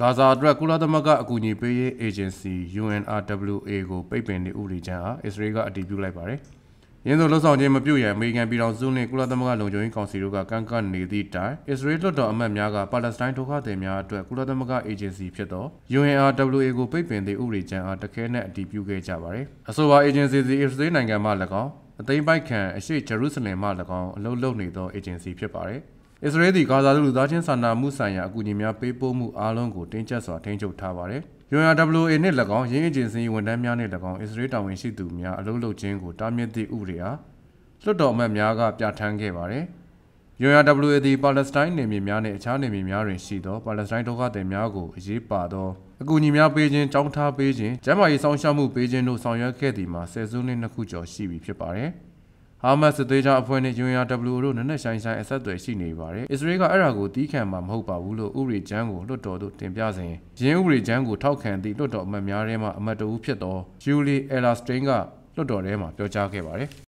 ဂါဇာအတွက်ကုလသမဂ္ဂအကူအညီပေးရေးအေဂျင်စီ UNRWA ကိုပိတ်ပင်တဲ့ဥပဒေကြမ်းအားအစ္စရေးကအတည်ပြုလိုက်ပါတယ်။ရင်းစုံလှုပ်ဆောင်ခြင်းမပြုရန်အမေရိကန်ပြည်ထောင်စုနှင့်ကုလသမဂ္ဂလုံခြုံရေးကောင်စီတို့ကကန့်ကွက်နေသည့်တိုင်အစ္စရေးလွှတ်တော်အမတ်များကပါလက်စတိုင်းဒုက္ခသည်များအတွက်ကုလသမဂ္ဂအေဂျင်စီဖြစ်သော UNRWA ကိုပိတ်ပင်တဲ့ဥပဒေကြမ်းအားတခဲနဲ့အတည်ပြုခဲ့ကြပါတယ်။အဆိုပါအေဂျင်စီစီအစ္စရေးနိုင်ငံမှ၎င်းအသိမ်းပိုက်ခံအရှိဂျေရုဆလင်မှ၎င်းအလုပ်လုပ်နေသောအေဂျင်စီဖြစ်ပါတယ်။။အစ္စရေးသည်ဂါဇာသို့လူသားချင်းစာနာမှုဆိုင်ရာအကူအညီများပေးပို့မှုအားလုံးကိုတင်းကျပ်စွာထိန်းချုပ်ထားပါတယ်။ရွန်ရ WA နှင့်၎င်းရင်းအကျဉ်းစည်းဝန်ထမ်းများနှင့်၎င်းအစ္စရေးတာဝန်ရှိသူများအလုပ်လုပ်ခြင်းကိုတားမြစ်သည့်ဥပဒေအားလွှတ်တော်အမတ်များက ပြဋ္ဌာန်းခဲ့ပါတယ်။ရွန်ရ WA သည်ပါလက်စတိုင်းနေမြေများနှင့်အခြားနေမြေများတွင်ရှိသောပါလက်စတိုင်းဒုက္ခသည်များကိုအရေးပါသောအကူအညီများပေးခြင်း၊ကြောင်းထားပေးခြင်း၊ကျန်းမာရေးစောင့်ရှောက်မှုပေးခြင်းတို့ဆောင်ရွက်ခဲ့သည်မှာဆယ်စုနှစ်နှစ်ခုကျော်ရှိပြီဖြစ်ပါတယ်။ဟာမတ်စစ်သွေးကြောင်းအဖွဲ့နဲ့ UNRWA တို့နက်နက်ရှိုင်းဆိုင်အဆက်အသွယ်ရှိနေပါတယ်။အစ္စရေးကအဲ့ဒါကိုတီးခံမှာမဟုတ်ပါဘူးလို့ဥရိကျန်းကိုလွှတ်တော်သို့တင်ပြစဉ်ရင်းဥရိကျန်းကိုထောက်ခံသည့်လွှတ်တော်အမတ်များထဲမှအမတ်တဦးဖြစ်သောဂျူလီအယ်လာစတိန်ကလွှတ်တော်ထဲမှာပြောကြားခဲ့ပါတယ်။